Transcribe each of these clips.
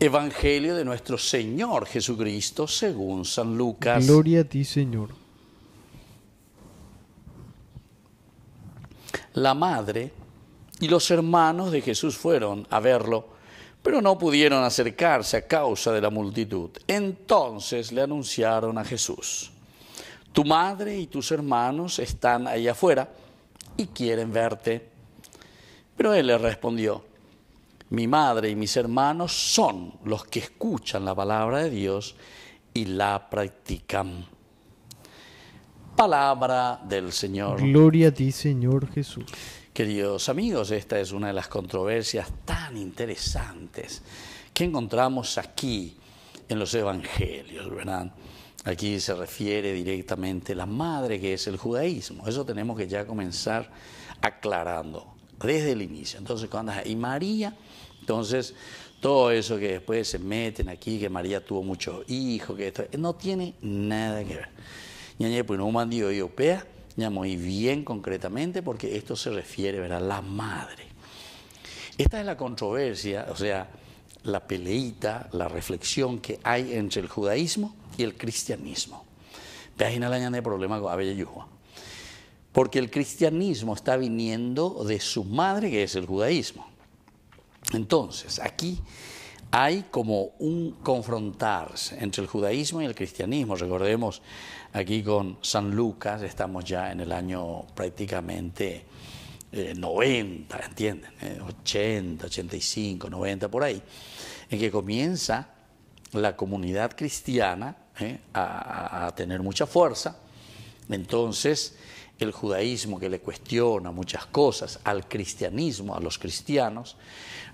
Evangelio de nuestro Señor Jesucristo según San Lucas. Gloria a ti, Señor. La madre y los hermanos de Jesús fueron a verlo, pero no pudieron acercarse a causa de la multitud. Entonces le anunciaron a Jesús, tu madre y tus hermanos están ahí afuera y quieren verte. Pero él le respondió, mi madre y mis hermanos son los que escuchan la palabra de Dios y la practican. Palabra del Señor. Gloria a ti, Señor Jesús. Queridos amigos, esta es una de las controversias tan interesantes que encontramos aquí en los evangelios, ¿verdad? Aquí se refiere directamente la madre que es el judaísmo. Eso tenemos que ya comenzar aclarando desde el inicio. Entonces, cuando y María entonces, todo eso que después se meten aquí, que María tuvo muchos hijos, que no tiene nada que ver. Ñañe, pues no un y opea, ya muy bien concretamente, porque esto se refiere, a la madre. Esta es la controversia, o sea, la peleita, la reflexión que hay entre el judaísmo y el cristianismo. Página la de problema con Porque el cristianismo está viniendo de su madre, que es el judaísmo. Entonces, aquí hay como un confrontarse entre el judaísmo y el cristianismo. Recordemos aquí con San Lucas, estamos ya en el año prácticamente 90, eh, ¿entienden? 80, 85, 90, por ahí, en que comienza la comunidad cristiana eh, a tener mucha fuerza entonces, el judaísmo que le cuestiona muchas cosas, al cristianismo, a los cristianos,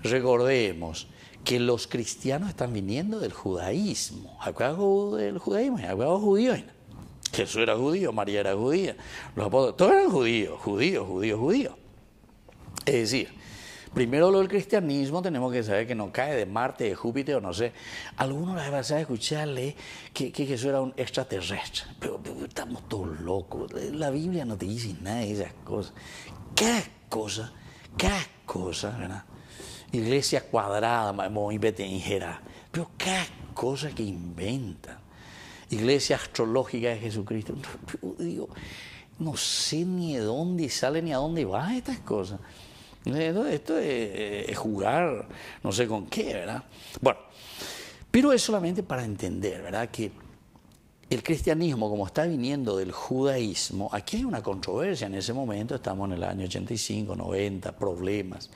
recordemos que los cristianos están viniendo del judaísmo. Acá del judaísmo, acá judío, Jesús era judío, María era judía, los apóstoles, todos eran judíos, judíos, judíos, judíos. Es decir, primero lo del cristianismo tenemos que saber que no cae de Marte, de Júpiter o no sé. Algunos la vez a escucharle que, que Jesús era un extraterrestre. Pero, estamos todos locos. La Biblia no te dice nada de esas cosas. Cada cosa, cada cosa, ¿verdad? Iglesia cuadrada, ingera. Pero cada cosa que inventan. Iglesia astrológica de Jesucristo. digo, no sé ni de dónde sale ni a dónde va estas cosas. Esto es, jugar no sé con qué, ¿verdad? Bueno, pero es solamente para entender, ¿verdad? Que el cristianismo, como está viniendo del judaísmo, aquí hay una controversia en ese momento, estamos en el año 85, 90, problemas.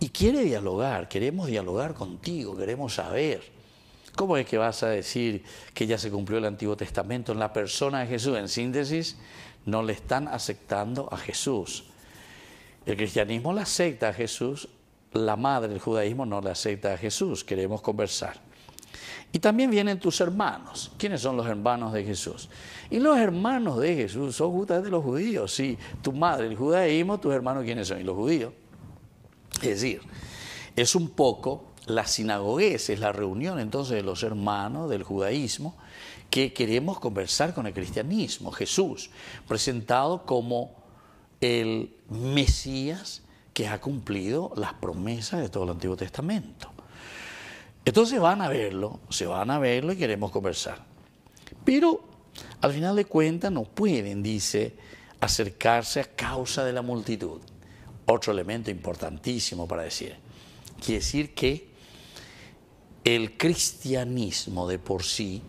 Y quiere dialogar, queremos dialogar contigo, queremos saber. ¿Cómo es que vas a decir que ya se cumplió el Antiguo Testamento en la persona de Jesús? En síntesis, no le están aceptando a Jesús. El cristianismo la acepta a Jesús, la madre del judaísmo no la acepta a Jesús, queremos conversar. Y también vienen tus hermanos. ¿Quiénes son los hermanos de Jesús? Y los hermanos de Jesús son justamente los judíos. Sí, tu madre, el judaísmo, tus hermanos, ¿quiénes son? Y los judíos. Es decir, es un poco la sinagoguez, es la reunión entonces de los hermanos del judaísmo que queremos conversar con el cristianismo, Jesús, presentado como el Mesías que ha cumplido las promesas de todo el Antiguo Testamento. Entonces van a verlo, se van a verlo y queremos conversar. Pero al final de cuentas no pueden, dice, acercarse a causa de la multitud. Otro elemento importantísimo para decir. Quiere decir que el cristianismo de por sí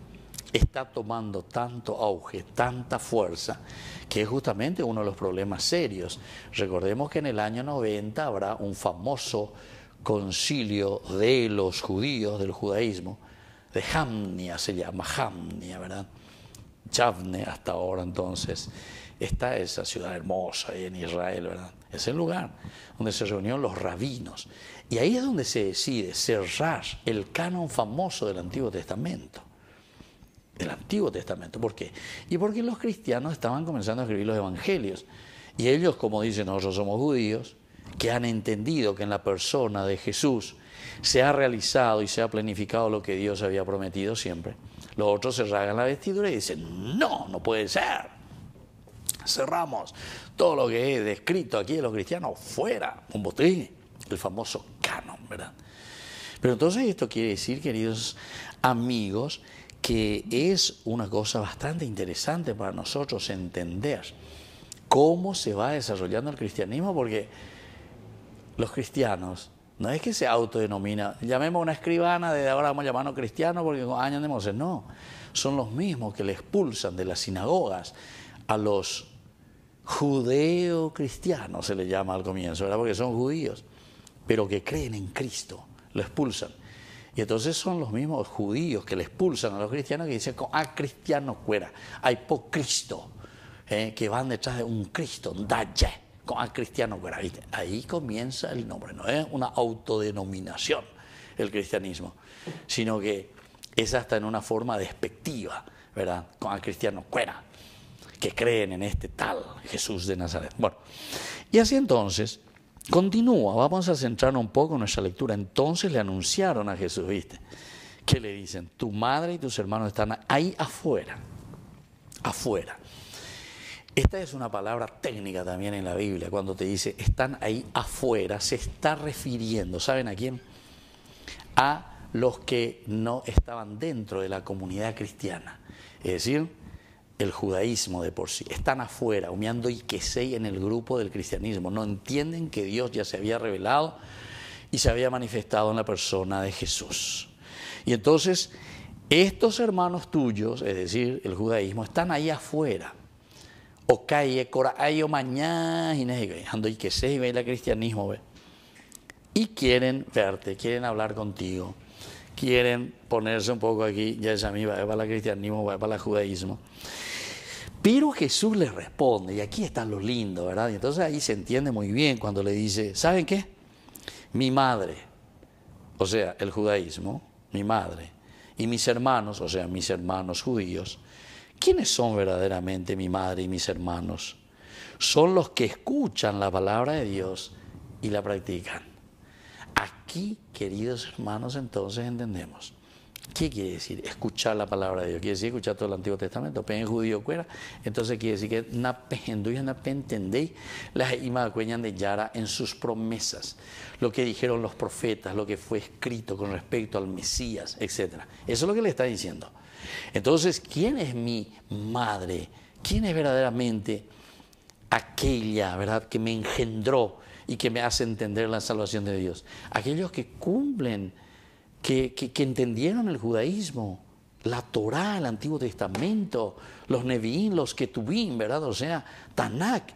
está tomando tanto auge, tanta fuerza, que es justamente uno de los problemas serios. Recordemos que en el año 90 habrá un famoso concilio de los judíos, del judaísmo, de Jamnia se llama, Jamnia, ¿verdad? Chavne hasta ahora entonces. Está esa ciudad hermosa en Israel, ¿verdad? Es el lugar donde se reunieron los rabinos. Y ahí es donde se decide cerrar el canon famoso del Antiguo Testamento del Antiguo Testamento. ¿Por qué? Y porque los cristianos estaban comenzando a escribir los evangelios. Y ellos, como dicen, nosotros somos judíos, que han entendido que en la persona de Jesús se ha realizado y se ha planificado lo que Dios había prometido siempre. Los otros se ragan la vestidura y dicen, no, no puede ser. Cerramos todo lo que he descrito aquí de los cristianos fuera, un botín, el famoso canon, ¿verdad? Pero entonces esto quiere decir, queridos amigos, que es una cosa bastante interesante para nosotros entender cómo se va desarrollando el cristianismo, porque los cristianos no es que se autodenomina, llamemos una escribana, desde ahora vamos a llamarnos cristianos porque años de Moses, no, son los mismos que le expulsan de las sinagogas a los judeo-cristianos, se le llama al comienzo, ¿verdad? porque son judíos, pero que creen en Cristo, lo expulsan. Y entonces son los mismos judíos que le expulsan a los cristianos que dicen, ah, a cristiano cuera, hay por Cristo, eh, que van detrás de un Cristo, un dalle, con al ah, cristiano cuera. ahí comienza el nombre, no es una autodenominación el cristianismo, sino que es hasta en una forma despectiva, ¿verdad? Con a ah, cristiano cuera, que creen en este tal Jesús de Nazaret. Bueno, y así entonces Continúa, vamos a centrar un poco en nuestra lectura. Entonces le anunciaron a Jesús, ¿viste? Que le dicen, tu madre y tus hermanos están ahí afuera, afuera. Esta es una palabra técnica también en la Biblia, cuando te dice, están ahí afuera, se está refiriendo, ¿saben a quién? A los que no estaban dentro de la comunidad cristiana. Es decir, el judaísmo de por sí, están afuera, humeando y que sé en el grupo del cristianismo, no entienden que Dios ya se había revelado y se había manifestado en la persona de Jesús. Y entonces, estos hermanos tuyos, es decir, el judaísmo, están ahí afuera. O calle, o mañana, y que se ve el cristianismo, y quieren verte, quieren hablar contigo quieren ponerse un poco aquí, ya es a mí, va para el cristianismo, va para el judaísmo. Pero Jesús le responde, y aquí está lo lindo, ¿verdad? Y entonces ahí se entiende muy bien cuando le dice, ¿saben qué? Mi madre, o sea, el judaísmo, mi madre, y mis hermanos, o sea, mis hermanos judíos, ¿quiénes son verdaderamente mi madre y mis hermanos? Son los que escuchan la palabra de Dios y la practican. Aquí, queridos hermanos, entonces entendemos. ¿Qué quiere decir? Escuchar la palabra de Dios. Quiere decir escuchar todo el Antiguo Testamento. en judío cuera. Entonces quiere decir que na entendéis las de Yara en sus promesas. Lo que dijeron los profetas, lo que fue escrito con respecto al Mesías, etc. Eso es lo que le está diciendo. Entonces, ¿quién es mi madre? ¿Quién es verdaderamente aquella, verdad, que me engendró? y que me hace entender la salvación de Dios. Aquellos que cumplen, que, entendieron el judaísmo, la Torá, el Antiguo Testamento, los Nevi'im, los Ketuvim, ¿verdad? O sea, Tanak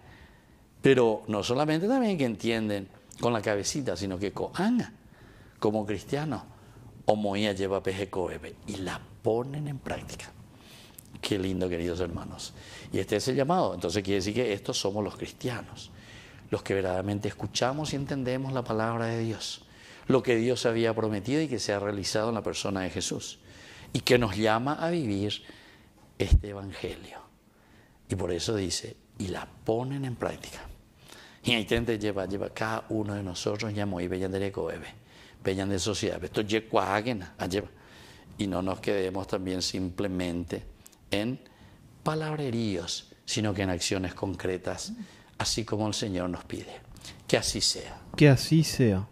Pero no solamente también que entienden con la cabecita, sino que coana como o moía lleva pejecoebe y la ponen en práctica. Qué lindo, queridos hermanos. Y este es el llamado. Entonces quiere decir que estos somos los cristianos los que verdaderamente escuchamos y entendemos la palabra de Dios, lo que Dios había prometido y que se ha realizado en la persona de Jesús, y que nos llama a vivir este Evangelio. Y por eso dice, y la ponen en práctica. Y ahí te lleva, lleva cada uno de nosotros, llamó y de oh, de sociedad, esto ah, Y no nos quedemos también simplemente en palabrerías, sino que en acciones concretas así como el Señor nos pide. Que así sea. Que así sea.